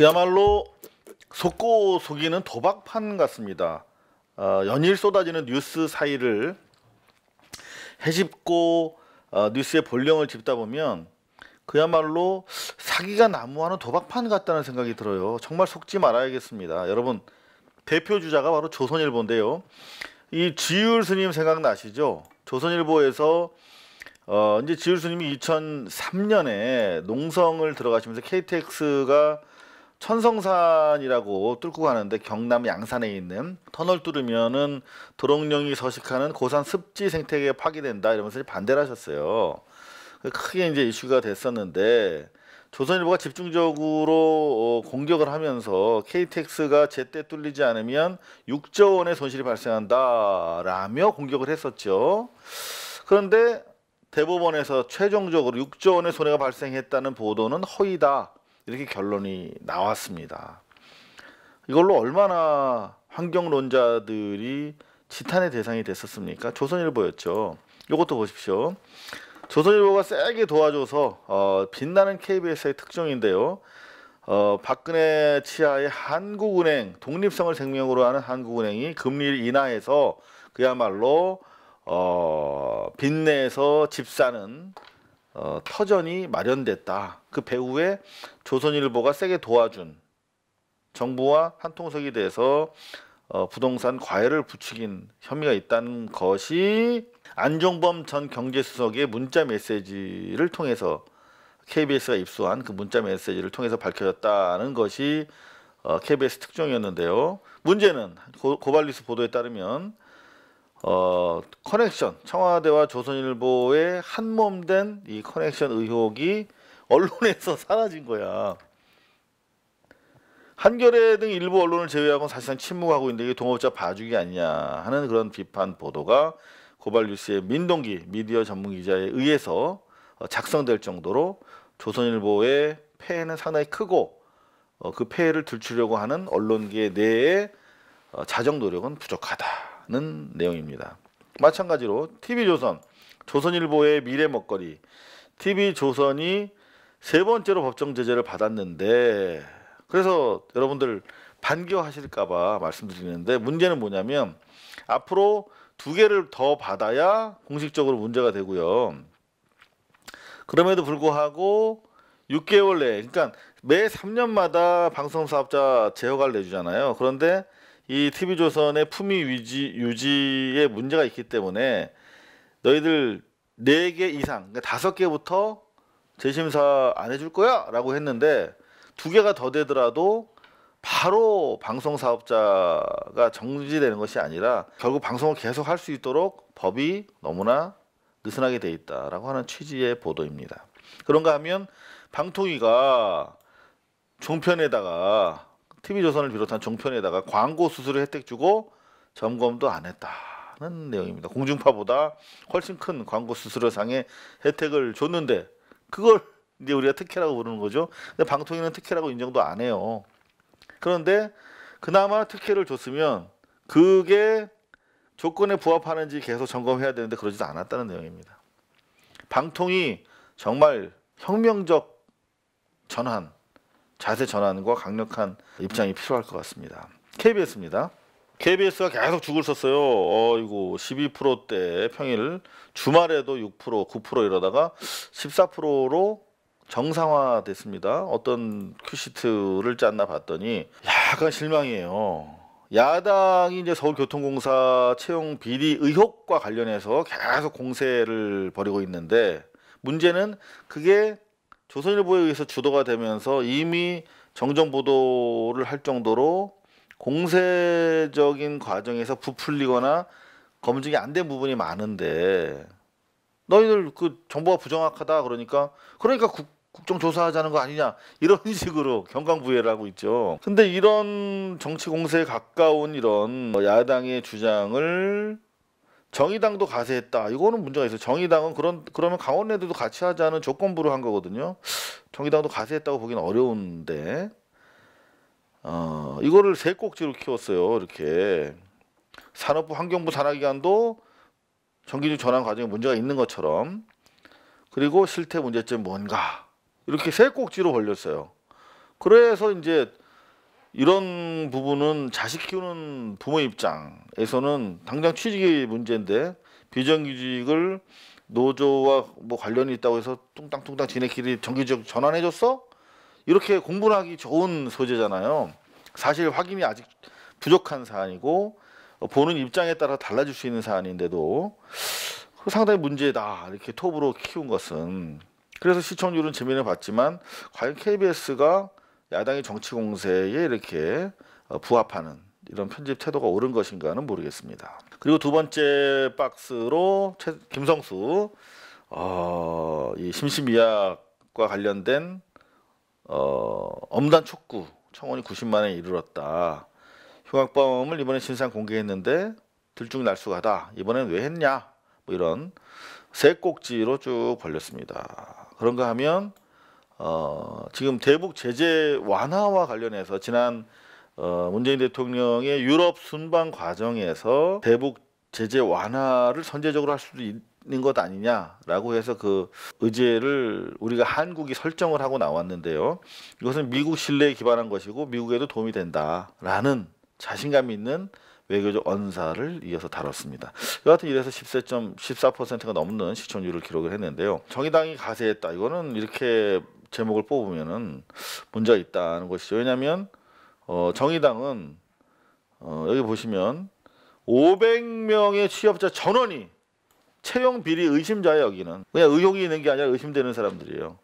그야말로 속고 속이는 도박판 같습니다. 어, 연일 쏟아지는 뉴스 사이를 헤집고 어, 뉴스의 본령을 짚다 보면 그야말로 사기가 난무하는 도박판 같다는 생각이 들어요. 정말 속지 말아야겠습니다. 여러분 대표 주자가 바로 조선일보인데요. 이 지율 스님 생각나시죠? 조선일보에서 어, 이제 지율 스님이 2003년에 농성을 들어가시면서 KTX가 천성산이라고 뚫고 가는데 경남 양산에 있는 터널 뚫으면은 도롱뇽이 서식하는 고산 습지 생태계가 파괴된다 이러면서 반대를 하셨어요. 그 크게 이제 이슈가 됐었는데 조선일보가 집중적으로 어, 공격을 하면서 KTX가 제때 뚫리지 않으면 6조 원의 손실이 발생한다라며 공격을 했었죠. 그런데 대법원에서 최종적으로 6조 원의 손해가 발생했다는 보도는 허위다. 이렇게 결론이 나왔습니다. 이걸로 얼마나 환경론자들이 지탄의 대상이 됐었습니까? 조선일보였죠. 이것도 보십시오. 조선일보가 세게 도와줘서 어, 빛나는 KBS의 특종인데요. 어, 박근혜 치하의 한국은행 독립성을 생명으로 하는 한국은행이 금리 인하해서 그야말로 어, 빚내서 집 사는 어, 터전이 마련됐다. 그 배후에 조선일보가 세게 도와준 정부와 한통속대해서 어, 부동산 과외를 부추긴 혐의가 있다는 것이 안종범 전 경제수석의 문자 메시지를 통해서 KBS가 입수한 그 문자 메시지를 통해서 밝혀졌다는 것이 어, KBS 특종이었는데요. 문제는 고, 고발뉴스 보도에 따르면 어, 커넥션 청와대와 조선일보의 한몸된 이 커넥션 의혹이 언론에서 사라진 거야. 한겨레 등 일부 언론을 제외하고 사실상 침묵하고 있는데 이게 동업자 봐주기 아니냐 하는 그런 비판 보도가 고발 뉴스의 민동기 미디어 전문 기자에 의해서 어, 작성될 정도로 조선일보의 폐해는 상당히 크고 어, 그 폐해를 들추려고 하는 언론계 내의 어, 자정 노력은 부족하다. 있는 내용입니다. 마찬가지로 TV조선, 조선일보의 미래 먹거리, TV조선이 세 번째로 법정 제재를 받았는데 그래서 여러분들 반겨하실까봐 말씀드리는데 문제는 뭐냐면 앞으로 두 개를 더 받아야 공식적으로 문제가 되고요. 그럼에도 불구하고 6개월 내에 그러니까 매 3년마다 방송사업자 제허가를 내주잖아요. 그런데 이 TV조선의 품위 유지, 유지에 문제가 있기 때문에 너희들 네 개 이상, 그러니까 다섯 개부터 재심사 안 해줄 거야? 라고 했는데 두 개가 더 되더라도 바로 방송 사업자가 정지되는 것이 아니라 결국 방송을 계속 할 수 있도록 법이 너무나 느슨하게 돼 있다라고 하는 취지의 보도입니다. 그런가 하면 방통위가 종편에다가 TV조선을 비롯한 종편에다가 광고 수수료 혜택 주고 점검도 안 했다는 내용입니다. 공중파보다 훨씬 큰 광고 수수료상의 혜택을 줬는데 그걸 이제 우리가 특혜라고 부르는 거죠. 근데 방통위는 특혜라고 인정도 안 해요. 그런데 그나마 특혜를 줬으면 그게 조건에 부합하는지 계속 점검해야 되는데 그러지도 않았다는 내용입니다. 방통위 정말 혁명적 전환 자세 전환과 강력한 입장이 필요할 것 같습니다. KBS입니다. KBS가 계속 죽을 썼어요. 어이고 12%대 평일 주말에도 6% 9% 이러다가 14%로 정상화됐습니다. 어떤 큐시트를 짰나 봤더니 약간 실망이에요. 야당이 이제 서울교통공사 채용 비리 의혹과 관련해서 계속 공세를 벌이고 있는데 문제는 그게 조선일보에 의해서 주도가 되면서 이미 정정 보도를 할 정도로 공세적인 과정에서 부풀리거나 검증이 안 된 부분이 많은데 너희들 그 정보가 부정확하다 그러니까 그러니까 국, 정조사하자는거 아니냐 이런 식으로 경강부회를 하고 있죠. 근데 이런 정치 공세에 가까운 이런 야당의 주장을 정의당도 가세했다. 이거는 문제가 있어요. 정의당은 그런 그러면 강원랜드도 같이 하자는 조건부로 한 거거든요. 정의당도 가세했다고 보기는 어려운데 어, 이거를 세 꼭지로 키웠어요. 이렇게 산업부 환경부 산하기관도 정기주 전환 과정에 문제가 있는 것처럼 그리고 실태 문제점 뭔가 이렇게 세 꼭지로 벌렸어요. 그래서 이제 이런 부분은 자식 키우는 부모 입장에서는 당장 취직이 문제인데 비정규직을 노조와 뭐 관련이 있다고 해서 뚱땅뚱땅 지네끼리 정규직 전환해줬어? 이렇게 공부를 하기 좋은 소재잖아요. 사실 확인이 아직 부족한 사안이고 어, 보는 입장에 따라 달라질 수 있는 사안인데도 그 상당히 문제다 이렇게 톱으로 키운 것은 그래서 시청률은 재미는 봤지만 과연 KBS가 야당의 정치 공세에 이렇게 어, 부합하는 이런 편집 태도가 옳은 것인가는 모르겠습니다. 그리고 두 번째 박스로 최, 김성수 어, 이심심이약과 관련된 어, 엄단 촉구 청원이 90만에 이르렀다. 흉악범을 이번에 신상 공개했는데 들쭉날쑥하다. 이번엔 왜 했냐? 뭐 이런 세 꼭지로 쭉 벌렸습니다. 그런가 하면 어, 지금 대북 제재 완화와 관련해서 지난 어, 문재인 대통령의 유럽 순방 과정에서 대북 제재 완화를 선제적으로 할 수도 있는 것 아니냐라고 해서 그 의제를 우리가 한국이 설정을 하고 나왔는데요. 이것은 미국 신뢰에 기반한 것이고 미국에도 도움이 된다라는 자신감 있는 외교적 언사를 이어서 다뤘습니다. 여하튼 이래서 14.14%가 넘는 시청률을 기록을 했는데요. 정의당이 가세했다. 이거는 이렇게 제목을 뽑으면은 문제가 있다는 것이죠. 왜냐하면 어, 정의당은 어, 여기 보시면 500명의 취업자 전원이 채용 비리 의심자에 여기는 그냥 의혹이 있는 게 아니라 의심되는 사람들이에요.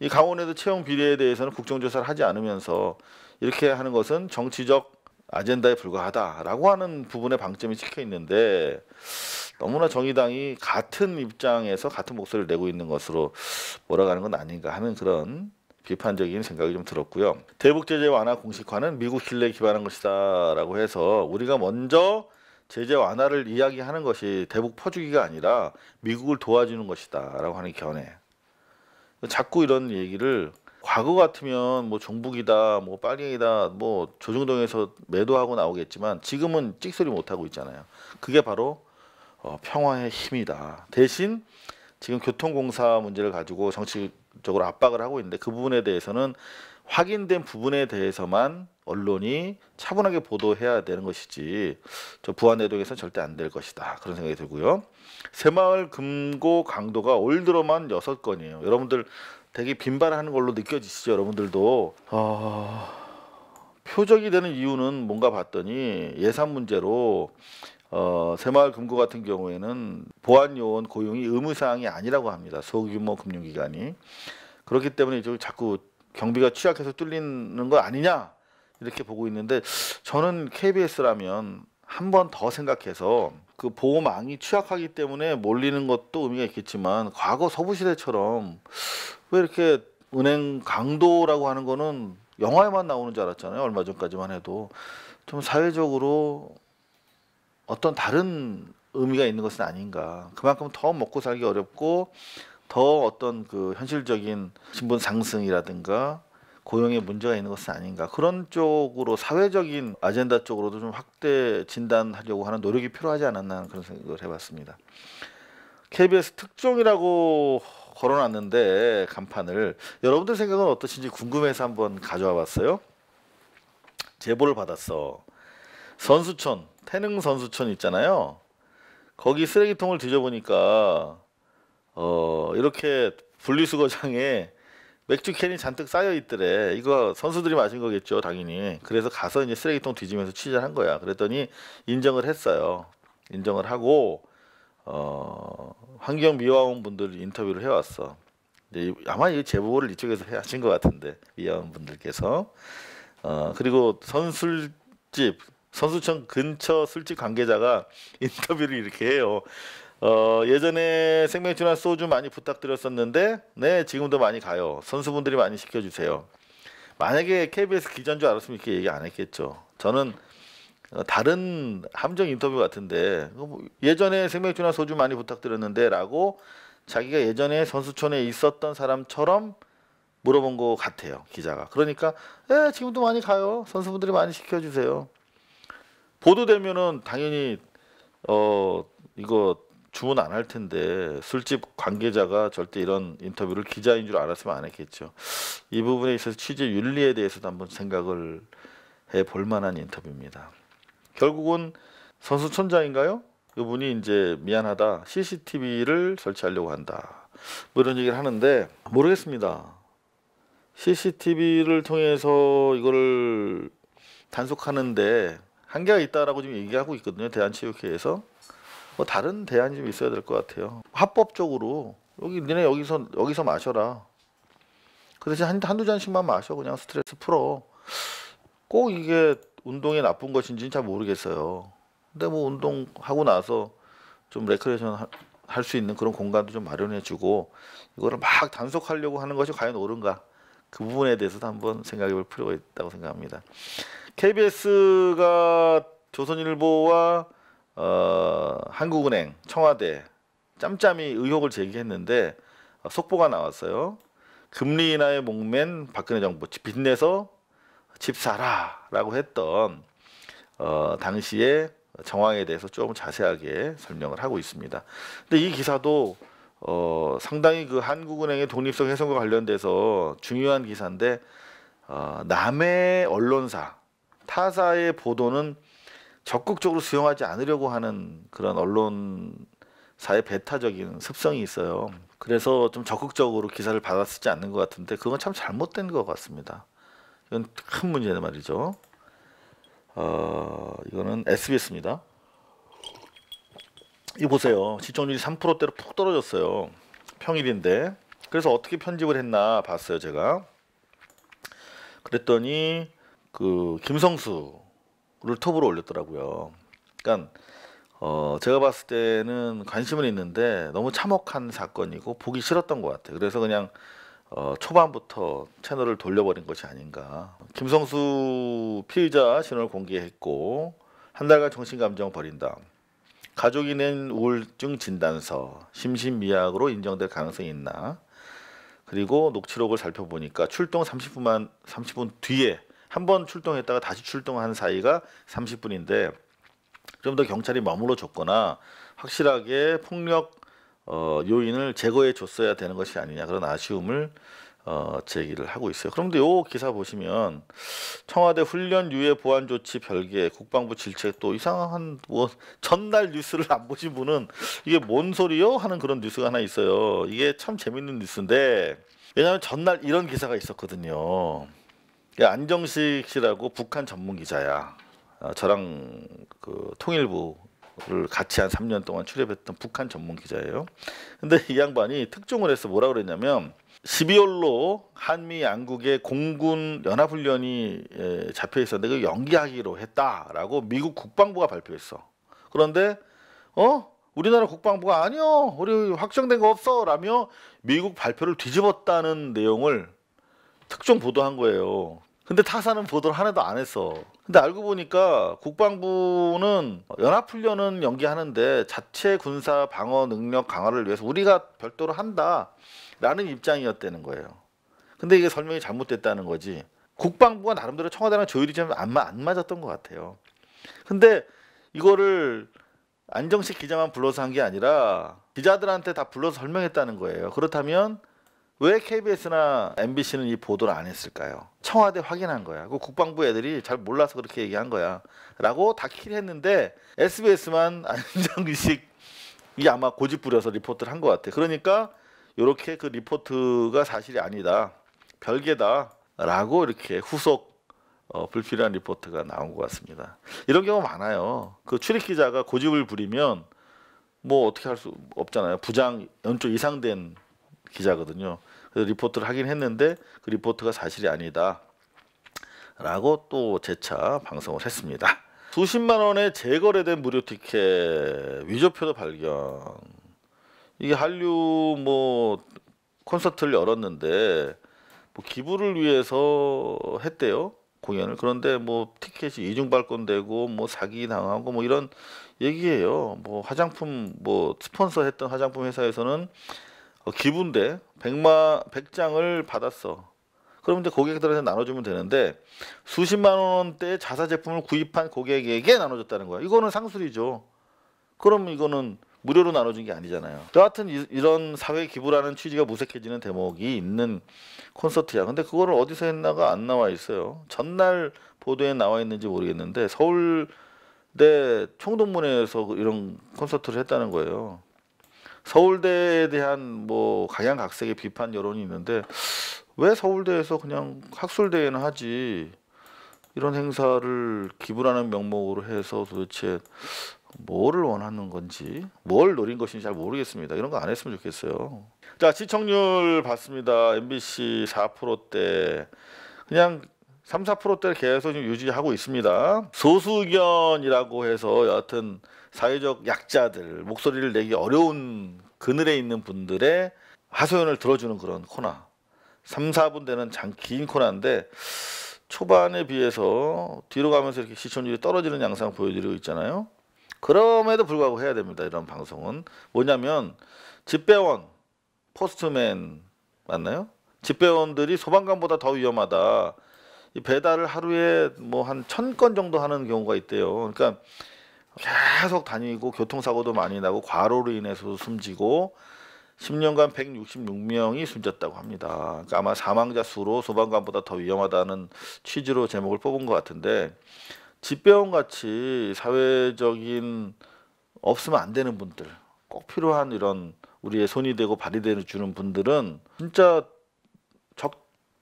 이 강원에도 채용 비리에 대해서는 국정조사를 하지 않으면서 이렇게 하는 것은 정치적 아젠다에 불과하다라고 하는 부분에 방점이 찍혀 있는데 너무나 정의당이 같은 입장에서 같은 목소리를 내고 있는 것으로 몰아가는 건 아닌가 하는 그런 비판적인 생각이 좀 들었고요. 대북 제재 완화 공식화는 미국 신뢰에 기반한 것이다라고 해서 우리가 먼저 제재 완화를 이야기하는 것이 대북 퍼주기가 아니라 미국을 도와주는 것이다라고 하는 견해. 자꾸 이런 얘기를 과거 같으면 뭐 종북이다, 뭐 빨갱이다, 뭐 조중동에서 매도하고 나오겠지만 지금은 찍소리 못 하고 있잖아요. 그게 바로 어, 평화의 힘이다. 대신 지금 교통공사 문제를 가지고 정치적으로 압박을 하고 있는데 그 부분에 대해서는 확인된 부분에 대해서만 언론이 차분하게 보도해야 되는 것이지 저 부안내동에서 절대 안 될 것이다 그런 생각이 들고요. 새마을 금고 강도가 올 들어만 여섯 건이에요 여러분들 되게 빈발하는 걸로 느껴지시죠 여러분들도 어... 표적이 되는 이유는 뭔가 봤더니 예산 문제로 어, 새마을 금고 같은 경우에는 보안요원 고용이 의무사항이 아니라고 합니다. 소규모 금융기관이. 그렇기 때문에 이쪽 자꾸 경비가 취약해서 뚫리는 거 아니냐 이렇게 보고 있는데 저는 KBS라면 한번더 생각해서 그 보호망이 취약하기 때문에 몰리는 것도 의미가 있겠지만 과거 서부시대처럼 왜 이렇게 은행 강도라고 하는 거는 영화에만 나오는 줄 알았잖아요. 얼마 전까지만 해도 좀 사회적으로 어떤 다른 의미가 있는 것은 아닌가. 그만큼 더 먹고 살기 어렵고 더 어떤 그 현실적인 신분 상승이라든가 고용에 문제가 있는 것은 아닌가 그런 쪽으로 사회적인 아젠다 쪽으로도 좀 확대 진단하려고 하는 노력이 필요하지 않았나 그런 생각을 해봤습니다. KBS 특종이라고 걸어놨는데 간판을 여러분들 생각은 어떠신지 궁금해서 한번 가져와 봤어요. 제보를 받았어. 선수촌 태릉 선수촌 있잖아요. 거기 쓰레기통을 뒤져보니까 어 이렇게 분리수거장에 맥주 캔이 잔뜩 쌓여 있더래. 이거 선수들이 마신 거겠죠, 당연히. 그래서 가서 이제 쓰레기통 뒤지면서 취재를 한 거야. 그랬더니 인정을 했어요. 인정을 하고 어, 환경 미화원 분들 인터뷰를 해왔어. 이제 아마 이 제보를 이쪽에서 하신 것 같은데 미화원 분들께서 어, 그리고 선술집 선수촌 근처 술집 관계자가 인터뷰를 이렇게 해요. 어, 예전에 생맥주나 소주 많이 부탁드렸었는데 네 지금도 많이 가요. 선수분들이 많이 시켜주세요. 만약에 KBS 기자인 줄 알았으면 이렇게 얘기 안 했겠죠. 저는 어, 다른 함정 인터뷰 같은데 어, 뭐, 예전에 생맥주나 소주 많이 부탁드렸는데라고 자기가 예전에 선수촌에 있었던 사람처럼 물어본 것 같아요 기자가 그러니까 예 지금도 많이 가요 선수분들이 많이 시켜주세요 보도되면은 당연히 어 이거 주문 안 할 텐데 술집 관계자가 절대 이런 인터뷰를 기자인 줄 알았으면 안 했겠죠. 이 부분에 있어서 취재 윤리에 대해서도 한번 생각을 해 볼 만한 인터뷰입니다. 결국은 선수촌장인가요? 그분이 이제 미안하다 CCTV를 설치하려고 한다 뭐 이런 얘기를 하는데 모르겠습니다. CCTV를 통해서 이거를 단속하는데 한계가 있다라고 지금 얘기하고 있거든요 대한체육회에서 뭐 다른 대안이 좀 있어야 될 것 같아요. 합법적으로 여기 니네 여기서 여기서 마셔라. 그래서 한, 한두 잔씩만 마셔 그냥 스트레스 풀어. 꼭 이게 운동에 나쁜 것인지는 잘 모르겠어요. 근데 뭐 운동하고 나서 좀 레크레이션 할 수 있는 그런 공간도 좀 마련해주고 이거를 막 단속하려고 하는 것이 과연 옳은가 그 부분에 대해서도 한번 생각해 볼 필요가 있다고 생각합니다. KBS가 조선일보와 어, 한국은행, 청와대 짬짬이 의혹을 제기했는데 어, 속보가 나왔어요. 금리 인하의 목맨 박근혜 정부 빚내서 집 사라라고 했던 어, 당시의 정황에 대해서 좀 자세하게 설명을 하고 있습니다. 근데 이 기사도 어, 상당히 그 한국은행의 독립성 훼손과 관련돼서 중요한 기사인데 어, 남의 언론사 타사의 보도는 적극적으로 수용하지 않으려고 하는 그런 언론사의 배타적인 습성이 있어요. 그래서 좀 적극적으로 기사를 받아쓰지 않는 것 같은데 그건 참 잘못된 것 같습니다. 이건 큰 문제는 말이죠. 어, 이거는 SBS입니다. 이거 보세요. 시청률이 3%대로 푹 떨어졌어요. 평일인데. 그래서 어떻게 편집을 했나 봤어요, 제가. 그랬더니 그 김성수 를 톱으로 올렸더라고요. 그러니까 어, 제가 봤을 때는 관심은 있는데 너무 참혹한 사건이고 보기 싫었던 것 같아요. 그래서 그냥 어, 초반부터 채널을 돌려버린 것이 아닌가. 김성수 피의자 신원을 공개했고 한 달간 정신감정 버린다. 가족이낸 우울증 진단서, 심신미약으로 인정될 가능성이 있나? 그리고 녹취록을 살펴보니까 출동 30분만 30분 뒤에 한번 출동했다가 다시 출동한 사이가 30분인데 좀 더 경찰이 머물러 줬거나 확실하게 폭력 어, 요인을 제거해 줬어야 되는 것이 아니냐 그런 아쉬움을 어, 제기를 하고 있어요. 그런데 요 기사 보시면 청와대 훈련 유예 보안 조치 별개 국방부 질책 또 이상한 뭐 전날 뉴스를 안 보신 분은 이게 뭔 소리요 하는 그런 뉴스가 하나 있어요. 이게 참 재밌는 뉴스인데 왜냐하면 전날 이런 기사가 있었거든요. 안정식 씨라고 북한 전문 기자야. 어, 저랑 그 통일부를 같이 한 3년 동안 출입했던 북한 전문 기자예요. 근데 이 양반이 특종을 해서 뭐라 그랬냐면 12월로 한미 양국의 공군 연합훈련이 예, 잡혀 있었는데 그 연기하기로 했다라고 미국 국방부가 발표했어. 그런데 어 우리나라 국방부가 아니요 우리 확정된 거 없어라며 미국 발표를 뒤집었다는 내용을 특종 보도한 거예요. 근데 타사는 보도를 하나도 안 했어. 근데 알고 보니까 국방부는 연합훈련은 연기하는데 자체 군사 방어 능력 강화를 위해서 우리가 별도로 한다라는 입장이었다는 거예요. 근데 이게 설명이 잘못됐다는 거지. 국방부가 나름대로 청와대랑 조율이 좀 안 맞았던 것 같아요. 근데 이거를 안정식 기자만 불러서 한 게 아니라 기자들한테 다 불러서 설명했다는 거예요. 그렇다면 왜 KBS나 MBC는 이 보도를 안 했을까요? 청와대 확인한 거야. 그 국방부 애들이 잘 몰라서 그렇게 얘기한 거야. 라고 다 킬했는데 SBS만 안정식 이 아마 고집 부려서 리포트를 한 것 같아. 그러니까 이렇게 그 리포트가 사실이 아니다. 별개다. 라고 이렇게 후속 어, 불필요한 리포트가 나온 것 같습니다. 이런 경우 많아요. 그 출입 기자가 고집을 부리면 뭐 어떻게 할 수 없잖아요. 부장 연초 이상 된 기자거든요. 리포트를 하긴 했는데 그 리포트가 사실이 아니다. 라고 또 재차 방송을 했습니다. 수십만 원에 재거래된 무료 티켓 위조표도 발견. 이게 한류 뭐 콘서트를 열었는데 뭐 기부를 위해서 했대요 공연을. 그런데 뭐 티켓이 이중 발권되고 뭐 사기 당하고 뭐 이런 얘기예요. 뭐 화장품 뭐 스폰서 했던 화장품 회사에서는 어, 기부인데 100마 100장을 받았어. 그럼 이제 고객들한테 나눠주면 되는데 수십만 원대 자사 제품을 구입한 고객에게 나눠줬다는 거야. 이거는 상술이죠. 그럼 이거는 무료로 나눠준 게 아니잖아요. 여하튼 이, 이런 사회 기부라는 취지가 무색해지는 대목이 있는 콘서트야. 근데 그거를 어디서 했나가 안 나와 있어요. 전날 보도에 나와 있는지 모르겠는데 서울대 총동문회에서 이런 콘서트를 했다는 거예요. 서울대에 대한 뭐 각양각색의 비판 여론이 있는데 왜 서울대에서 그냥 학술대회는 하지 이런 행사를 기부라는 명목으로 해서 도대체 뭐를 원하는 건지 뭘 노린 것인지 잘 모르겠습니다. 이런 거 안 했으면 좋겠어요. 자 시청률 봤습니다. MBC 4%대 그냥 3, 4%대를 계속 유지하고 있습니다. 소수 견이라고 해서 여하튼 사회적 약자들 목소리를 내기 어려운 그늘에 있는 분들의 하소연을 들어주는 그런 코너. 3, 4분 되는 장긴 코너인데 초반에 비해서 뒤로 가면서 이렇게 시청률이 떨어지는 양상을 보여드리고 있잖아요. 그럼에도 불구하고 해야 됩니다. 이런 방송은 뭐냐면 집배원, 포스트맨 맞나요? 집배원들이 소방관보다 더 위험하다. 배달을 하루에 뭐 한 천 건 정도 하는 경우가 있대요. 그러니까 계속 다니고 교통사고도 많이 나고 과로로 인해서 숨지고 10년간 166명이 숨졌다고 합니다. 그러니까 아마 사망자 수로 소방관보다 더 위험하다는 취지로 제목을 뽑은 것 같은데 집배원 같이 사회적인 없으면 안 되는 분들 꼭 필요한 이런 우리의 손이 되고 발이 되는 주는 분들은 진짜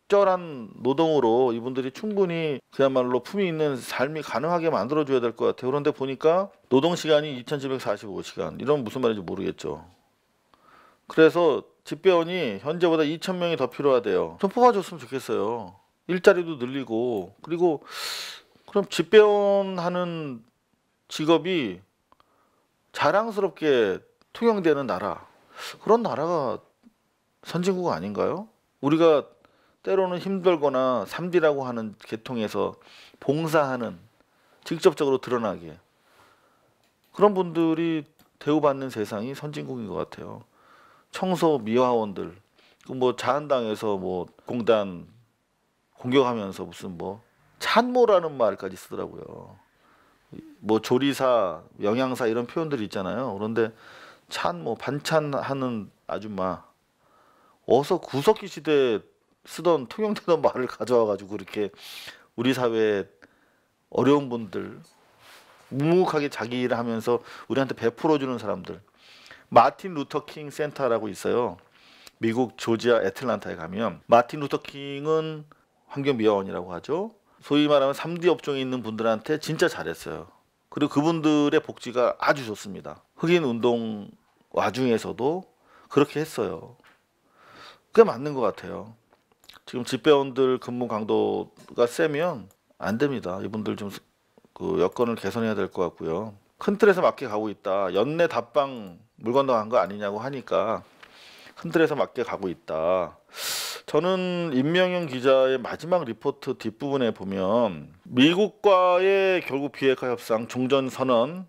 적절한 노동으로 이분들이 충분히 그야말로 품이 있는 삶이 가능하게 만들어줘야 될 것 같아요. 그런데 보니까 노동시간이 2745시간 이런 무슨 말인지 모르겠죠. 그래서 집배원이 현재보다 2,000명이 더 필요하대요. 좀 뽑아줬으면 좋겠어요. 일자리도 늘리고 그리고 그럼 집배원 하는 직업이 자랑스럽게 투영되는 나라 그런 나라가 선진국 아닌가요? 우리가 때로는 힘들거나 삼디라고 하는 계통에서 봉사하는 직접적으로 드러나게 그런 분들이 대우받는 세상이 선진국인 것 같아요. 청소 미화원들 그 뭐 자한당에서 뭐 공단 공격하면서 무슨 뭐 찬모라는 말까지 쓰더라고요. 뭐 조리사, 영양사 이런 표현들이 있잖아요. 그런데 찬 뭐 반찬하는 아줌마 어서 구석기 시대 쓰던 통용되던 말을 가져와가지고 그렇게 우리 사회에 어려운 분들 묵묵하게 자기 일을 하면서 우리한테 베풀어주는 사람들 마틴 루터킹 센터라고 있어요. 미국 조지아 애틀란타에 가면 마틴 루터킹은 환경미화원이라고 하죠. 소위 말하면 3D 업종에 있는 분들한테 진짜 잘했어요. 그리고 그분들의 복지가 아주 좋습니다. 흑인 운동 와중에서도 그렇게 했어요. 그게 맞는 것 같아요. 지금 집배원들 근무 강도가 세면 안 됩니다. 이분들 좀 그 여건을 개선해야 될 것 같고요. 큰 틀에서 맞게 가고 있다. 연내 답방 물 건너간 거 아니냐고 하니까 큰 틀에서 맞게 가고 있다. 저는 임명영 기자의 마지막 리포트 뒷부분에 보면 미국과의 결국 비핵화 협상, 종전 선언,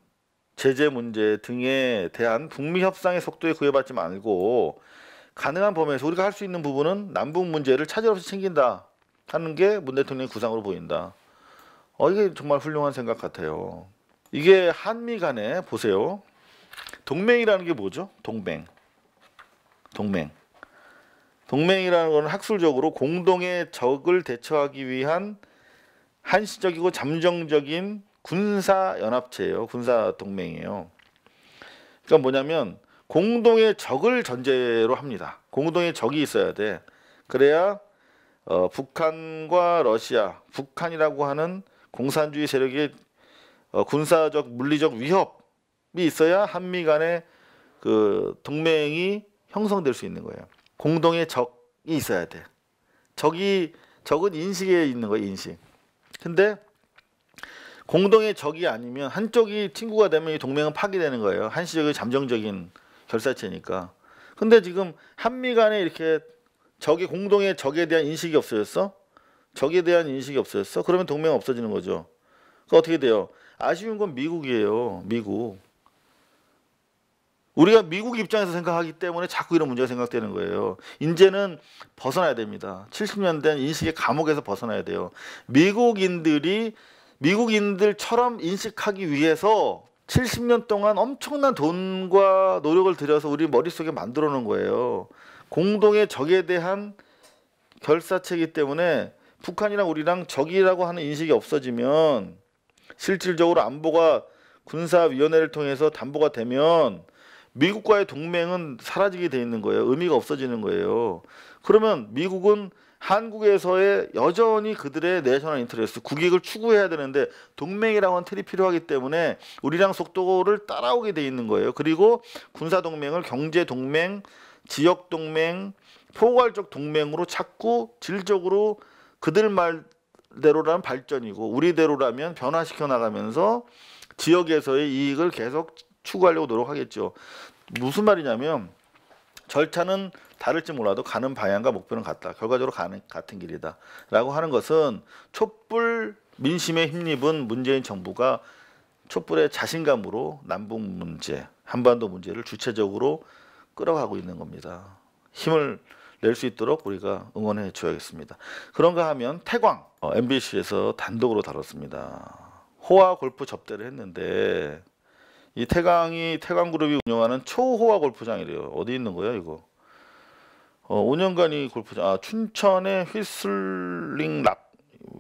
제재 문제 등에 대한 북미 협상의 속도에 구애받지 말고 가능한 범위에서 우리가 할 수 있는 부분은 남북 문제를 차질 없이 챙긴다 하는 게 문 대통령의 구상으로 보인다. 어, 이게 정말 훌륭한 생각 같아요. 이게 한미 간에 보세요. 동맹이라는 게 뭐죠? 동맹. 동맹. 동맹이라는 것 학술적으로 공동의 적을 대처하기 위한 한시적이고 잠정적인 군사 연합체예요. 군사 동맹이에요. 그러니까 뭐냐면 공동의 적을 전제로 합니다. 공동의 적이 있어야 돼. 그래야 어, 북한과 러시아, 북한이라고 하는 공산주의 세력의 어, 군사적, 물리적 위협이 있어야 한미 간의 그 동맹이 형성될 수 있는 거예요. 공동의 적이 있어야 돼. 적이 적은 인식에 있는 거예요, 인식. 근데 공동의 적이 아니면 한쪽이 친구가 되면 이 동맹은 파괴되는 거예요. 한시적인 잠정적인 결사체니까. 근데 지금 한미 간에 이렇게 적이 공동의 적에 대한 인식이 없어졌어? 적에 대한 인식이 없어졌어? 그러면 동맹 없어지는 거죠. 그 어떻게 돼요? 아쉬운 건 미국이에요. 미국. 우리가 미국 입장에서 생각하기 때문에 자꾸 이런 문제가 생각되는 거예요. 이제는 벗어나야 됩니다. 70년대 인식의 감옥에서 벗어나야 돼요. 미국인들이 미국인들처럼 인식하기 위해서 70년 동안 엄청난 돈과 노력을 들여서 우리 머릿속에 만들어 놓은 거예요. 공동의 적에 대한 결사체이기 때문에 북한이랑 우리랑 적이라고 하는 인식이 없어지면 실질적으로 안보가 군사위원회를 통해서 담보가 되면 미국과의 동맹은 사라지게 돼 있는 거예요. 의미가 없어지는 거예요. 그러면 미국은 한국에서의 여전히 그들의 내셔널 인터레스 국익을 추구해야 되는데 동맹이라고 하는 틀이 필요하기 때문에 우리랑 속도를 따라오게 돼 있는 거예요. 그리고 군사 동맹을 경제 동맹, 지역 동맹, 포괄적 동맹으로 자꾸 질적으로 그들 말대로라면 발전이고 우리대로라면 변화시켜 나가면서 지역에서의 이익을 계속 추구하려고 노력하겠죠. 무슨 말이냐면 절차는 다를지 몰라도 가는 방향과 목표는 같다. 결과적으로 가는 같은 길이다. 라고 하는 것은 촛불 민심에 힘입은 문재인 정부가 촛불의 자신감으로 남북 문제, 한반도 문제를 주체적으로 끌어가고 있는 겁니다. 힘을 낼 수 있도록 우리가 응원해 줘야겠습니다. 그런가 하면 태광 어, MBC에서 단독으로 다뤘습니다. 호화 골프 접대를 했는데 이태광이태광그룹이 운영하는 초호화 골프장이래요. 어디 있는 거예요 이거? 어, 5년간이 골프장 아, 춘천의 휘슬링 락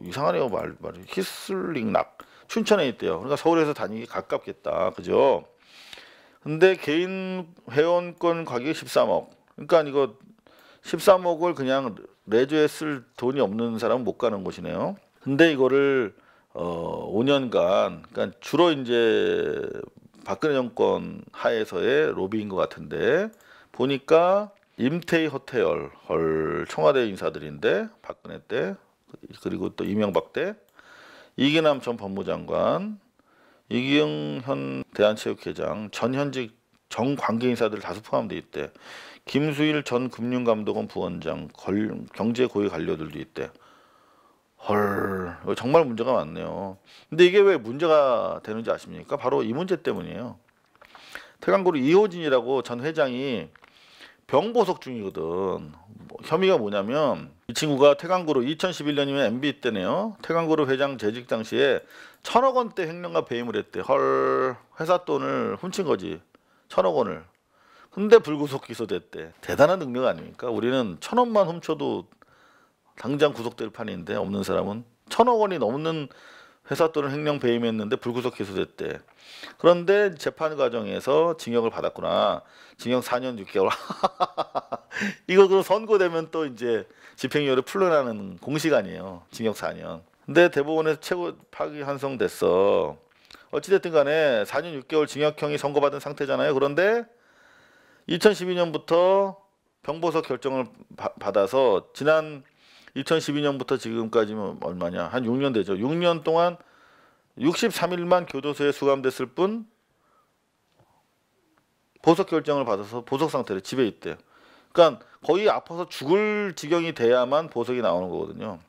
이상하네요 말 말이 휘슬링 락 춘천에 있대요. 그러니까 서울에서 다니기 가깝겠다, 그죠? 근데 개인 회원권 가격이 13억. 그러니까 이거 13억을 그냥 레저에 쓸 돈이 없는 사람은 못 가는 곳이네요. 근데 이거를 어 5년간 그러니까 주로 이제 박근혜 정권 하에서의 로비인 것 같은데 보니까 임태희 허태열 헐 청와대 인사들인데 박근혜 때 그리고 또 이명박 때 이기남 전 법무장관 이기영 현 대한체육회장 전 현직 정 관계 인사들 다수 포함돼 있대 김수일 전 금융감독원 부원장 경제 고위 관료들도 있대 헐 정말 문제가 많네요 근데 이게 왜 문제가 되는지 아십니까 바로 이 문제 때문이에요 태광고를 이호진이라고 전 회장이 병보석 중이거든. 뭐, 혐의가 뭐냐면 이 친구가 태강그룹 2011년이면 MB 때네요. 태강그룹 회장 재직 당시에 천억 원대 횡령과 배임을 했대. 헐 회사 돈을 훔친 거지. 천억 원을. 근데 불구속 기소됐대. 대단한 능력 아닙니까? 우리는 천 원만 훔쳐도 당장 구속될 판인데 없는 사람은 천억 원이 넘는 회사 또는 횡령 배임했는데 불구속 기소됐대. 그런데 재판 과정에서 징역을 받았구나. 징역 4년 6개월. 이거 그럼 선고되면 또 이제 집행유예를 풀려나는 공식 아니에요. 징역 4년. 근데 대법원에서 최고 파기 환송됐어. 어찌됐든 간에 4년 6개월 징역형이 선고받은 상태잖아요. 그런데 2012년부터 병보석 결정을 받아서 지난 2012년부터 지금까지면 뭐 얼마냐? 한 6년 되죠. 6년 동안 63일만 교도소에 수감됐을 뿐 보석 결정을 받아서 보석 상태로 집에 있대요. 그러니까 거의 아파서 죽을 지경이 돼야만 보석이 나오는 거거든요.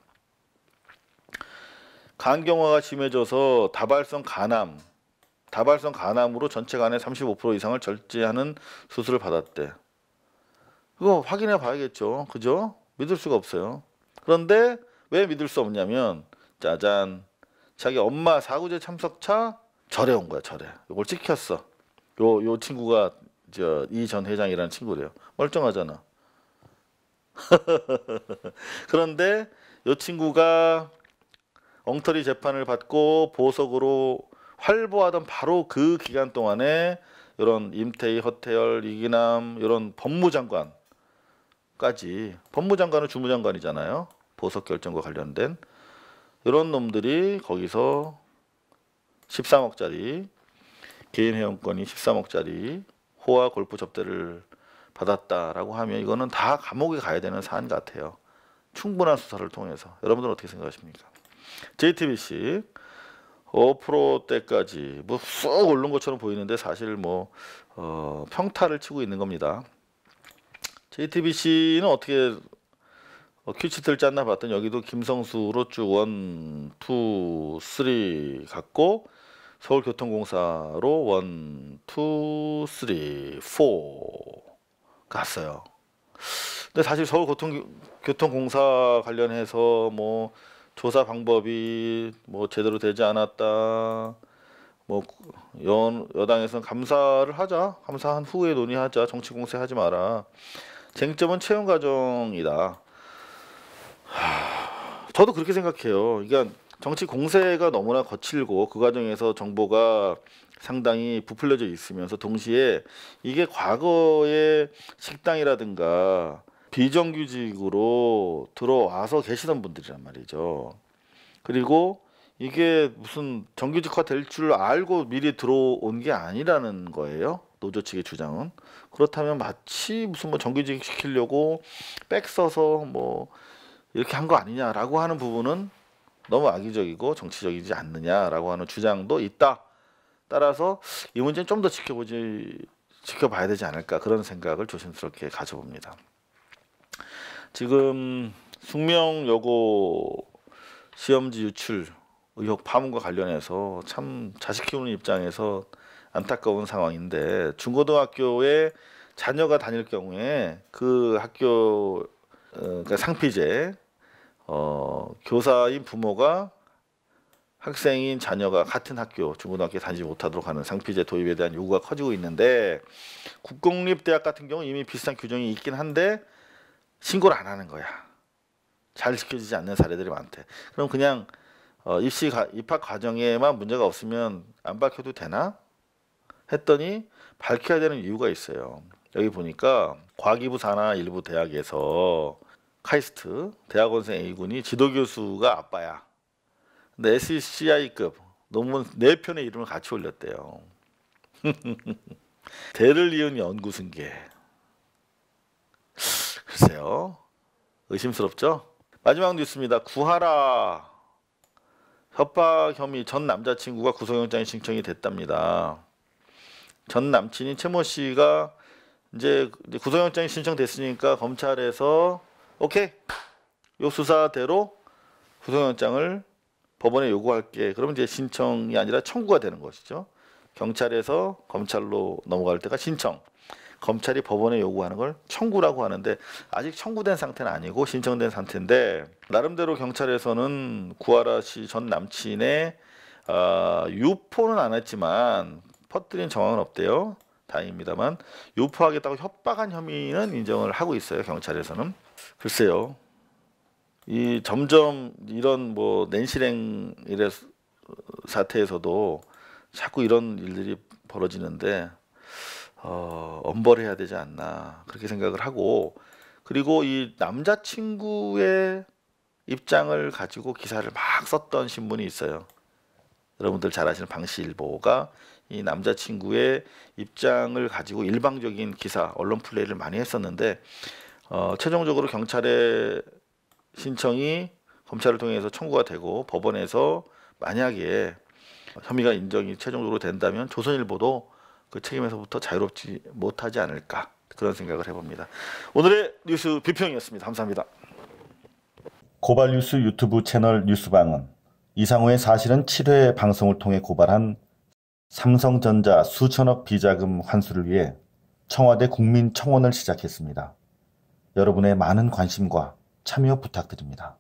간경화가 심해져서 다발성 간암, 다발성 간암으로 전체 간의 35% 이상을 절제하는 수술을 받았대. 그거 확인해 봐야겠죠. 그죠? 믿을 수가 없어요. 그런데 왜 믿을 수 없냐면 짜잔 자기 엄마 사구제 참석차 절에 온 거야 절에 이걸 찍혔어 요 요 친구가 저 이 전 회장이라는 친구래요 멀쩡하잖아 그런데 요 친구가 엉터리 재판을 받고 보석으로 활보하던 바로 그 기간 동안에 이런 임태희, 허태열, 이기남 이런 법무장관 까지 법무장관은 주무장관이잖아요. 보석 결정과 관련된 이런 놈들이 거기서 13억짜리 개인 회원권이 13억짜리 호화 골프 접대를 받았다라고 하면 이거는 다 감옥에 가야 되는 사안 같아요. 충분한 수사를 통해서 여러분들은 어떻게 생각하십니까? JTBC 5% 때까지 뭐쑥 오른 것처럼 보이는데 사실 뭐 어, 평타를 치고 있는 겁니다. JTBC는 어떻게 어, 퀴치트를짰나 봤더니 여기도 김성수로 쭉 원, 투, 쓰리 갔고 서울교통공사로 원, 투, 쓰리, 포 갔어요. 근데 사실 서울교통교통공사 관련해서 뭐 조사 방법이 뭐 제대로 되지 않았다. 뭐 여, 여당에서는 감사를 하자. 감사한 후에 논의하자. 정치 공세하지 마라. 쟁점은 채용 과정이다. 하... 저도 그렇게 생각해요. 그러니까 정치 공세가 너무나 거칠고 그 과정에서 정보가 상당히 부풀려져 있으면서 동시에 이게 과거의 식당이라든가 비정규직으로 들어와서 계시던 분들이란 말이죠. 그리고 이게 무슨 정규직화 될 줄 알고 미리 들어온 게 아니라는 거예요. 노조 측의 주장은. 그렇다면 마치 무슨 뭐 정규직 시키려고 백 써서 뭐 이렇게 한 거 아니냐라고 하는 부분은 너무 악의적이고 정치적이지 않느냐라고 하는 주장도 있다. 따라서 이 문제는 좀더 지켜보지 지켜봐야 되지 않을까 그런 생각을 조심스럽게 가져봅니다. 지금 숙명 여고 시험지 유출 의혹 파문과 관련해서 참 자식 키우는 입장에서 안타까운 상황인데 중고등학교에 자녀가 다닐 경우에 그 학교 어, 그러니까 상피제 어, 교사인 부모가 학생인 자녀가 같은 학교 중고등학교에 다니지 못하도록 하는 상피제 도입에 대한 요구가 커지고 있는데 국공립대학 같은 경우 이미 비슷한 규정이 있긴 한데 신고를 안 하는 거야. 잘 지켜지지 않는 사례들이 많대. 그럼 그냥 어, 입시 가, 입학 과정에만 문제가 없으면 안 밝혀도 되나? 했더니 밝혀야 되는 이유가 있어요. 여기 보니까 과기부 산하 일부 대학에서 카이스트 대학원생 A군이 지도교수가 아빠야. 근데 SCI급 논문 네 편의 이름을 같이 올렸대요. 대를 이은 연구승계. 글쎄요. 의심스럽죠? 마지막 뉴스입니다. 구하라 협박 혐의 전 남자친구가 구속영장이 신청이 됐답니다. 전 남친인 최모 씨가 이제 구속영장이 신청됐으니까 검찰에서 오케이 요 수사대로 구속영장을 법원에 요구할게. 그러면 이제 신청이 아니라 청구가 되는 것이죠. 경찰에서 검찰로 넘어갈 때가 신청. 검찰이 법원에 요구하는 걸 청구라고 하는데 아직 청구된 상태는 아니고 신청된 상태인데 나름대로 경찰에서는 구하라 씨전 남친의 어, 유포는 안 했지만 퍼뜨린 정황은 없대요. 다행입니다만 요포하겠다고 협박한 혐의는 인정을 하고 있어요. 경찰에서는. 글쎄요. 이 점점 이런 뭐 낸실행 일의 사태에서도 자꾸 이런 일들이 벌어지는데 어, 엄벌해야 되지 않나 그렇게 생각을 하고 그리고 이 남자친구의 입장을 가지고 기사를 막 썼던 신문이 있어요. 여러분들 잘 아시는 방시일보가 이 남자친구의 입장을 가지고 일방적인 기사, 언론 플레이를 많이 했었는데 어, 최종적으로 경찰의 신청이 검찰을 통해서 청구가 되고 법원에서 만약에 혐의가 인정이 최종적으로 된다면 조선일보도 그 책임에서부터 자유롭지 못하지 않을까 그런 생각을 해봅니다. 오늘의 뉴스 비평이었습니다. 감사합니다. 고발뉴스 유튜브 채널 뉴스방은 이상호의 사실은 7회 방송을 통해 고발한 삼성전자 수천억 비자금 환수를 위해 청와대 국민청원을 시작했습니다. 여러분의 많은 관심과 참여 부탁드립니다.